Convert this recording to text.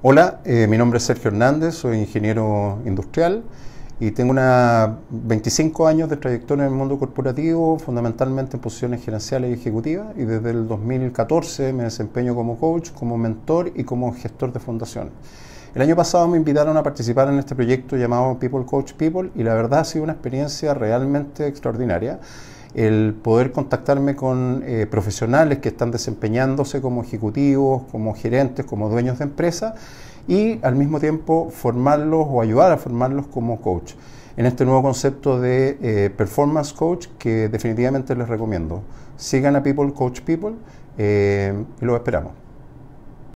Hola, eh, mi nombre es Sergio Hernández, soy ingeniero industrial y tengo una 25 años de trayectoria en el mundo corporativo, fundamentalmente en posiciones gerenciales y ejecutivas, y desde el 2014 me desempeño como coach, como mentor y como gestor de fundaciones. El año pasado me invitaron a participar en este proyecto llamado People Coach People y la verdad ha sido una experiencia realmente extraordinaria el poder contactarme con eh, profesionales que están desempeñándose como ejecutivos, como gerentes, como dueños de empresa y al mismo tiempo formarlos o ayudar a formarlos como coach en este nuevo concepto de eh, performance coach que definitivamente les recomiendo. Sigan a People Coach People eh, y los esperamos.